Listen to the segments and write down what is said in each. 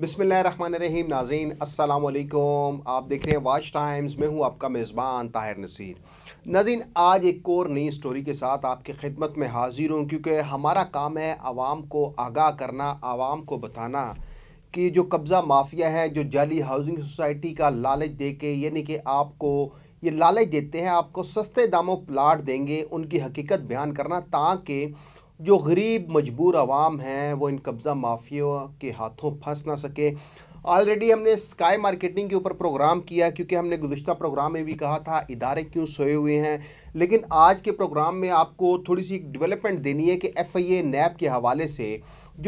बिसमीम नाजीन असलकुम आप देख रहे हैं वाच टाइम्स में हूँ आपका मेज़बान ताहिर नसीर नाजीन आज एक और नई स्टोरी के साथ आपकी खिदमत में हाजिर हूँ क्योंकि हमारा काम है आवाम को आगाह करना आवाम को बताना कि जो कब्ज़ा माफिया है जो जाली हाउसिंग सोसाइटी का लालच दे के यानी कि आपको ये लालच देते हैं आपको सस्ते दामों प्लाट देंगे उनकी हकीकत बयान करना ताकि जो गरीब मजबूर आवाम हैं वो इन कब्ज़ा माफियों के हाथों फंस ना सके ऑलरेडी हमने स्काई मार्केटिंग के ऊपर प्रोग्राम किया क्योंकि हमने गुजशत प्रोग्राम में भी कहा था इदारे क्यों सोए हुए हैं लेकिन आज के प्रोग्राम में आपको थोड़ी सी डेवलपमेंट देनी है कि एफ आई ए नैब के हवाले से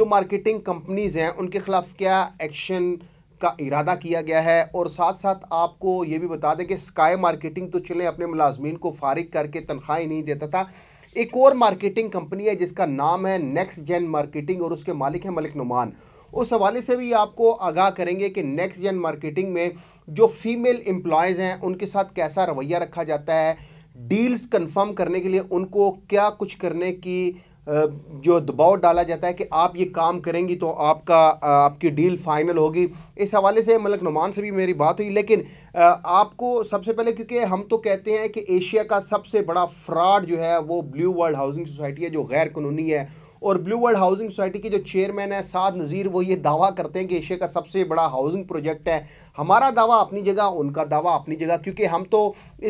जो मार्केटिंग कंपनीज़ हैं उनके ख़िलाफ़ क्या एक्शन का इरादा किया गया है और साथ साथ आपको ये भी बता दें कि स्काई मार्केटिंग तो चले अपने मुलाजमीन को फारिग करके तनख्वाही नहीं देता था एक और मार्केटिंग कंपनी है जिसका नाम है नेक्स्ट जेन मार्केटिंग और उसके मालिक हैं मलिक नुमान उस हवाले से भी आपको आगाह करेंगे कि नेक्स्ट जेन मार्केटिंग में जो फीमेल एम्प्लॉयज़ हैं उनके साथ कैसा रवैया रखा जाता है डील्स कंफर्म करने के लिए उनको क्या कुछ करने की जो दबाव डाला जाता है कि आप ये काम करेंगी तो आपका आपकी डील फाइनल होगी इस हवाले से मलक नुमान से भी मेरी बात हुई लेकिन आपको सबसे पहले क्योंकि हम तो कहते हैं कि एशिया का सबसे बड़ा फ्रॉड जो है वो ब्लू वर्ल्ड हाउसिंग सोसाइटी है जो गैर कानूनी है और ब्लू वर्ल्ड हाउसिंग सोसाइटी के जो चेयरमैन हैं साद नज़ीर वो ये दावा करते हैं कि एशिया का सबसे बड़ा हाउसिंग प्रोजेक्ट है हमारा दावा अपनी जगह उनका दावा अपनी जगह क्योंकि हम तो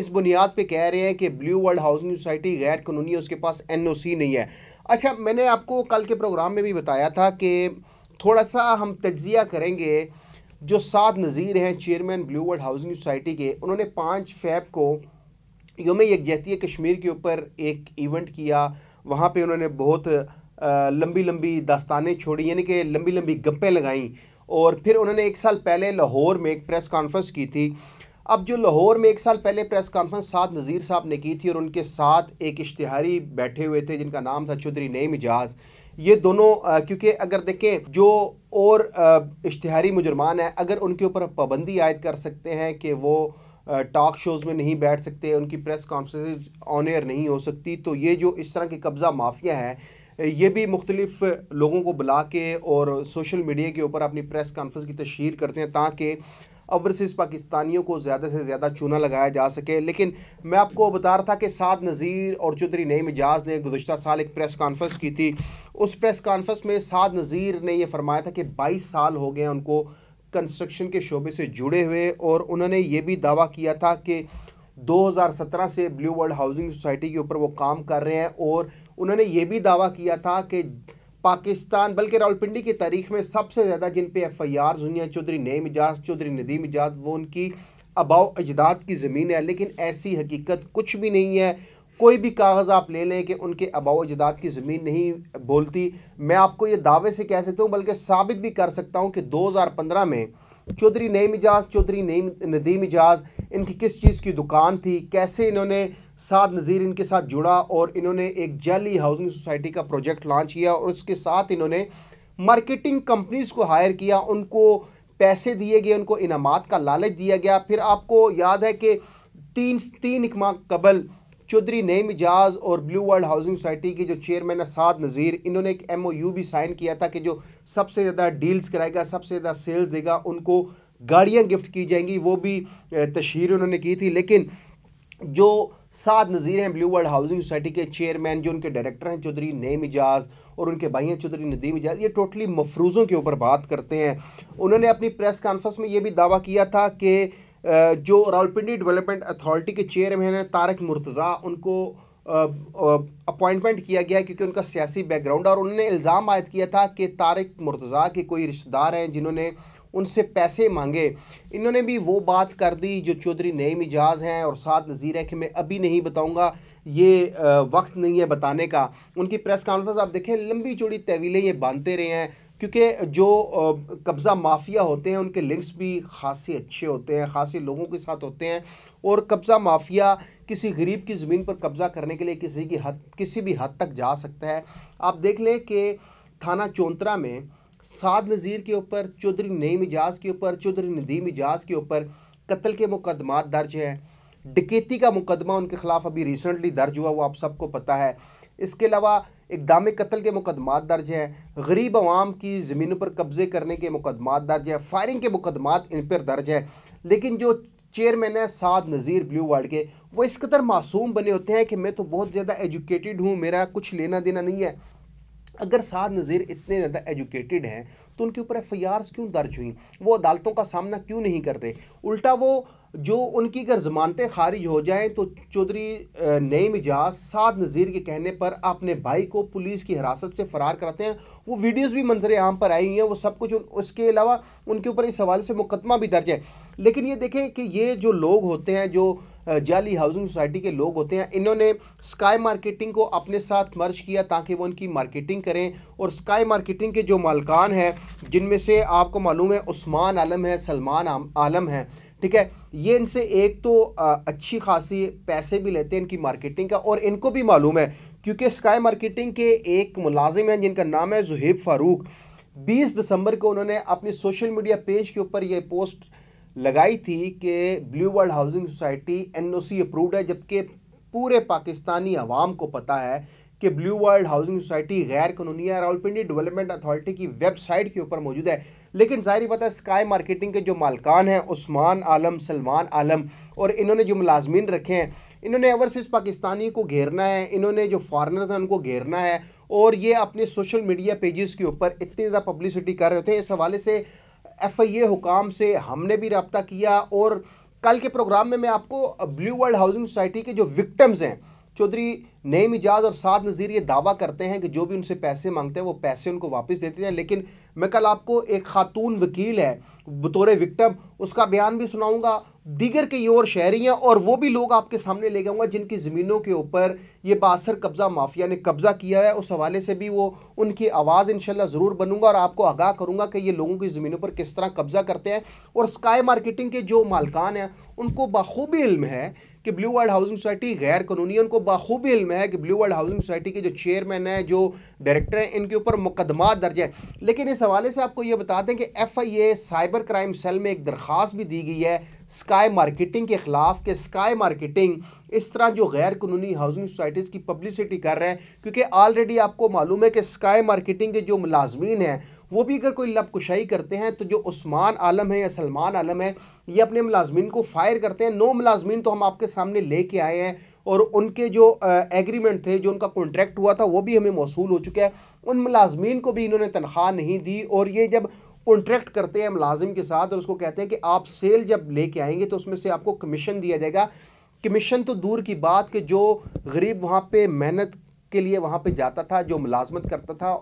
इस बुनियाद पर कह रहे हैं कि ब्लू वर्ल्ड हाउसिंग सोसाइटी गैर कानूनी है उसके पास एन नहीं है अच्छा मैंने आपको कल के प्रोग्राम में भी बताया था कि थोड़ा सा हम तजिया करेंगे जो सात नज़ीर हैं chairman Blue World Housing Society के उन्होंने पाँच फैब को योम यकजहती कश्मीर के ऊपर एक इवेंट किया वहाँ पे उन्होंने बहुत लंबी लंबी दास्तानें छोड़ी यानी कि लंबी लंबी गप्पें लगाईं और फिर उन्होंने एक साल पहले लाहौर में एक प्रेस कॉन्फ्रेंस की थी अब जो लाहौर में एक साल पहले प्रेस कॉन्फ्रेंस साथ नज़ीर साहब ने की थी और उनके साथ एक इश्तहारी बैठे हुए थे जिनका नाम था चौधरी नईम एजाज ये दोनों क्योंकि अगर देखें जो और इश्तहारी मुजरमान है अगर उनके ऊपर पाबंदी आयद कर सकते हैं कि वो टॉक शोज़ में नहीं बैठ सकते उनकी प्रेस कॉन्फ्रेंस ऑन एयर नहीं हो सकती तो ये जो इस तरह के कब्ज़ा माफिया है ये भी मुख्तलिफ लोगों को बुला के और सोशल मीडिया के ऊपर अपनी प्रेस कॉन्फ्रेंस की तशहर करते हैं ताकि ओवरसीज़ पाकिस्तानियों को ज़्यादा से ज़्यादा चूना लगाया जा सके लेकिन मैं आपको बता रहा था कि साद नज़ीर और चौधरी नई मिजाज ने गुजशत साल एक प्रेस कॉन्फ्रेंस की थी उस प्रेस कॉन्फ्रेंस में साद नज़ीर ने यह फरमाया था कि बाईस साल हो गए उनको कंस्ट्रक्शन के शोबे से जुड़े हुए और उन्होंने ये भी दावा किया था कि 2017 से ब्लू वर्ल्ड हाउसिंग सोसाइटी के ऊपर वो काम कर रहे हैं और उन्होंने ये भी दावा किया था कि पाकिस्तान बल्कि रावलपिंडी की तारीख में सबसे ज़्यादा जिन पे एफ आई आर जुनिया चौधरी नईम इजाज चौधरी नदीम इजाज वो उनकी अबाव अजदाद की ज़मीन है लेकिन ऐसी हकीकत कुछ भी नहीं है कोई भी कागज़ आप ले लें कि उनके अबाव अजदाद की ज़मीन नहीं बोलती मैं आपको ये दावे से कह सकता हूँ बल्कि साबित भी कर सकता हूँ कि पंद्रह में चौधरी नईम एजाज चौधरी नईम नदीम एजाज इनकी किस चीज़ की दुकान थी कैसे इन्होंने साद नज़ीर इनके साथ जुड़ा और इन्होंने एक जैली हाउसिंग सोसाइटी का प्रोजेक्ट लॉन्च किया और उसके साथ इन्होंने मार्केटिंग कंपनीज़ को हायर किया उनको पैसे दिए गए उनको इनामत का लालच दिया गया फिर आपको याद है कि तीन तीन इकमा कबल चौधरी नईम एजाज और ब्लू वर्ल्ड हाउसिंग सोसाइटी के जो चेयरमैन है साद नज़ीर इन्होंने एक एमओयू भी साइन किया था कि जो सबसे ज़्यादा डील्स कराएगा सबसे ज़्यादा सेल्स देगा उनको गाड़ियाँ गिफ्ट की जाएंगी वो भी तशहर उन्होंने की थी लेकिन जो साद नज़ीर हैं ब्लू वर्ल्ड हाउसिंग सोसाइटी के चेयरमैन जो उनके डायरेक्टर हैं चौधरी नईम एजाज और उनके भाई हैं चौधरी नदीम एजाज ये टोटली मफरूज़ों के ऊपर बात करते हैं उन्होंने अपनी प्रेस कॉन्फ्रेंस में ये भी दावा किया था कि जो रावलपिंडी डेवलपमेंट अथॉरिटी के चेयरमैन हैं तारक मुर्तज़ा उनको अपॉइंटमेंट किया गया क्योंकि उनका सियासी बैकग्राउंड और उन्होंने इल्ज़ाम आयद किया था कि तारक मुर्तज़ा के कोई रिश्तेदार हैं जिन्होंने उनसे पैसे मांगे इन्होंने भी वो बात कर दी जो चौधरी नए मिजाज हैं और साथ नज़ीर है कि मैं अभी नहीं बताऊंगा ये वक्त नहीं है बताने का उनकी प्रेस कॉन्फ्रेंस आप देखें लंबी चौड़ी तहवीलें ये बांधते रहे हैं क्योंकि जो कब्ज़ा माफिया होते हैं उनके लिंक्स भी खासे अच्छे होते हैं खासे लोगों के साथ होते हैं और कब्ज़ा माफिया किसी गरीब की ज़मीन पर कब्ज़ा करने के लिए किसी की हद किसी भी हद तक जा सकता है आप देख लें कि थाना चौंतरा में साद नज़ीर के ऊपर चौधरी नईम एजाज के ऊपर चौधरी नदीम एजाज के ऊपर कत्ल के मुकदमा दर्ज हैं डकेती का मुकदमा उनके ख़िलाफ़ अभी रिसेंटली दर्ज हुआ वो आप सबको पता है इसके अलावा इकदाम कत्ल के मुकदमात दर्ज हैं गरीब आवाम की ज़मीनों पर कब्ज़े करने के मुकदमात दर्ज हैं फायरिंग के मुकदमात इन पर दर्ज हैं लेकिन जो चेयरमैन है साद नज़ीर ब्लू वर्ल्ड के वो इस कदर मासूम बने होते हैं कि मैं तो बहुत ज़्यादा एजुकेटेड हूँ मेरा कुछ लेना देना नहीं है अगर साद नज़ीर इतने ज़्यादा एजुकेटेड हैं तो उनके ऊपर एफ क्यों दर्ज हुई वो अदालतों का सामना क्यों नहीं कर रहे उल्टा वो जो उनकी अगर ज़मानतें खारिज हो जाएं तो चौधरी नईम एजाज साद नज़ीर के कहने पर अपने भाई को पुलिस की हिरासत से फ़रार कराते हैं वो वीडियोस भी मंजर आम पर आई हुई हैं वो सब कुछ उसके अलावा उनके ऊपर इस हवाले से मुकदमा भी दर्ज है लेकिन ये देखें कि ये जो लोग होते हैं जो जाली हाउसिंग सोसाइटी के लोग होते हैं इन्होंने स्काई मार्केटिंग को अपने साथ मर्ज किया ताकि वो उनकी मार्केटिंग करें और स्काई मार्केटिंग के जो मालकान हैं जिनमें से आपको मालूम है उस्मान आलम है सलमान आलम है ठीक है ये इनसे एक तो अच्छी खासी पैसे भी लेते हैं इनकी मार्केटिंग का और इनको भी मालूम है क्योंकि स्काई मार्केटिंग के एक मुलाजिम हैं जिनका नाम है जुहेब फारूक 20 दिसंबर को उन्होंने अपने सोशल मीडिया पेज के ऊपर ये पोस्ट लगाई थी कि Blue World Housing Society NOC approved है जबकि पूरे पाकिस्तानी आवाम को पता है कि ब्लू वर्ल्ड हाउसिंग सोसाइटी गैर कानूनी है रावलपिंडी डेवलपमेंट अथॉरिटी की वेबसाइट के ऊपर मौजूद है लेकिन ज़ाहिर पता है स्काई मार्केटिंग के जो मालकान हैं उस्मान आलम सलमान आलम और इन्होंने जो मुलाजमीन रखे हैं इन्होंने एवरसीज पाकिस्तानी को घेरना है इन्होंने जो फॉरनर्स हैं उनको घेरना है और ये अपने सोशल मीडिया पेजेस के ऊपर इतनी ज़्यादा पब्लिसिटी कर रहे थे इस हवाले से एफ आई ए हुकाम से हमने भी रबता किया और कल के प्रोग्राम में मैं आपको ब्लू वर्ल्ड हाउसिंग सोसाइटी के जो विक्टम्स हैं चौधरी नईम इजाज़ और साद नज़ीर ये दावा करते हैं कि जो भी उनसे पैसे मांगते हैं वो पैसे उनको वापस देते हैं लेकिन मैं कल आपको एक खातून वकील है बतौर विक्टम उसका बयान भी सुनाऊंगा दीगर कई और शहरी हैं और वो भी लोग आपके सामने ले जाऊँगा जिनकी ज़मीनों के ऊपर ये बासर कब्ज़ा माफिया ने कब्ज़ा किया है उस हवाले से भी वो उनकी आवाज़ इन ज़रूर बनूंगा और आपको आगाह करूँगा कि ये लोगों की ज़मीनों पर किस तरह कब्ज़ा करते हैं और स्काई मार्केटिंग के जो मालकान हैं उनको बखूबी इल्म है कि ब्लू वर्ल्ड हाउसिंग सोसाइटी गैर कानूनी उनको बाखूबी इल्म है कि ब्लू वर्ल्ड हाउसिंग सोसाइटी के जो चेयरमैन हैं जो डायरेक्टर हैं इनके ऊपर मुकदमा दर्ज है लेकिन इस हवाले से आपको ये बता दें कि F I A cyber crime cell में एक दरख्वास्त भी दी गई है स्काई मार्केटिंग के ख़िलाफ़ कि स्काई मार्केटिंग इस तरह जो गैर कानूनी हाउसिंग सोसाइटीज़ की पब्लिसिटी कर रहे हैं क्योंकि ऑलरेडी आपको मालूम है कि स्काई मार्केटिंग के जो मुलाजमीन हैं वो भी अगर कोई लबकुशाई करते हैं तो जो उस्मान आलम है या सलमान आलम है ये अपने मुलाजमीन को फायर करते हैं नौ मुलाजमीन तो हम आपके सामने लेके आए हैं और उनके जो एग्रीमेंट थे जो उनका कॉन्ट्रैक्ट हुआ था वो भी हमें मौसू हो चुका है उन मुलाजमीन को भी इन्होंने तनख्वाह नहीं दी और ये जब कॉन्ट्रैक्ट करते हैं मुलाजिम के साथ और उसको कहते हैं कि आप सेल जब लेके आएंगे तो उसमें से आपको कमीशन दिया जाएगा कि मिशन तो दूर की बात कि जो गरीब वहाँ पे मेहनत के लिए वहाँ पे जाता था जो मुलाजमत करता था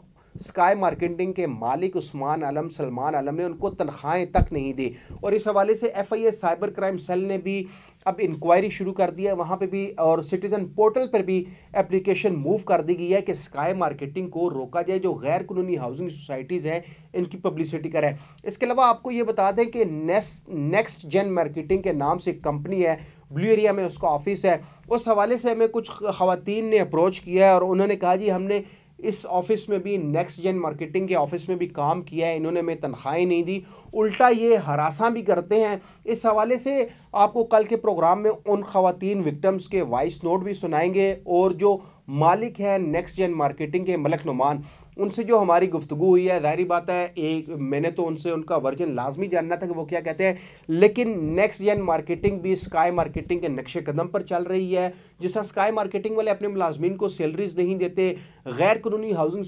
स्काई मार्केटिंग के मालिक उस्मान आलम सलमान आलम ने उनको तनख्वाहें तक नहीं दी और इस हवाले से F I A cyber crime cell ने भी अब इंक्वायरी शुरू कर दी है वहाँ पे भी और सिटीज़न पोर्टल पर भी एप्लीकेशन मूव कर दी गई है कि स्काई मार्केटिंग को रोका जाए जो गैर कानूनी हाउसिंग सोसाइटीज़ हैं इनकी पब्लिसिटी करें इसके अलावा आपको ये बता दें कि नेक्स्ट नेक्स्ट जेन मार्केटिंग के नाम से कंपनी है ब्लू एरिया में उसका ऑफिस है उस हवाले से हमें कुछ खातन ने अप्रोच किया है और उन्होंने कहा जी हमने इस ऑफिस में भी नेक्स्ट जेन मार्केटिंग के ऑफिस में भी काम किया है इन्होंने हमें तनख्वाहें नहीं दी उल्टा ये हरासा भी करते हैं इस हवाले से आपको कल के प्रोग्राम में उन खातन विक्टम्स के वॉइस नोट भी सुनाएंगे और जो मालिक हैं नेक्स्ट जेन मार्केटिंग के मलक नुमान उनसे जो हमारी गुफ्तु हुई है जाहिर बात है एक मैंने तो उनसे उनका वर्जन लाजमी जानना था कि वो क्या कहते हैं लेकिन नेक्स्ट जैन मार्केटिंग भी स्काई मार्केटिंग के नक्शे कदम पर चल रही है जिस तरह स्काई मार्केटिंग वाले अपने मुलाजमीन को सैलरीज नहीं देते गैर कानूनी हाउसिंग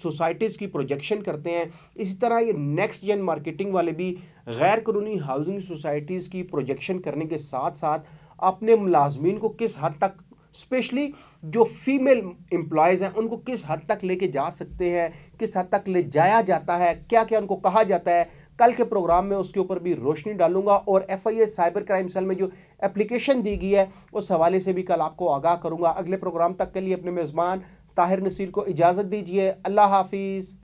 सोसाइटीज़ की प्रोजेक्शन करते हैं इसी तरह ये नेक्स्ट जैन मार्केटिंग वाले भी गैर कानूनी हाउसिंग सोसाइटीज़ की प्रोजेक्शन करने के साथ साथ अपने मुलाजमीन को किस हद तक स्पेशली जो फीमेल एम्प्लॉयज़ हैं उनको किस हद तक लेके जा सकते हैं किस हद तक ले जाया जाता है क्या क्या उनको कहा जाता है कल के प्रोग्राम में उसके ऊपर भी रोशनी डालूंगा और F I A cyber crime cell में जो एप्लीकेशन दी गई है उस हवाले से भी कल आपको आगाह करूंगा अगले प्रोग्राम तक के लिए अपने मेज़बान ताहिर नसीर को इजाज़त दीजिए अल्लाह हाफिज़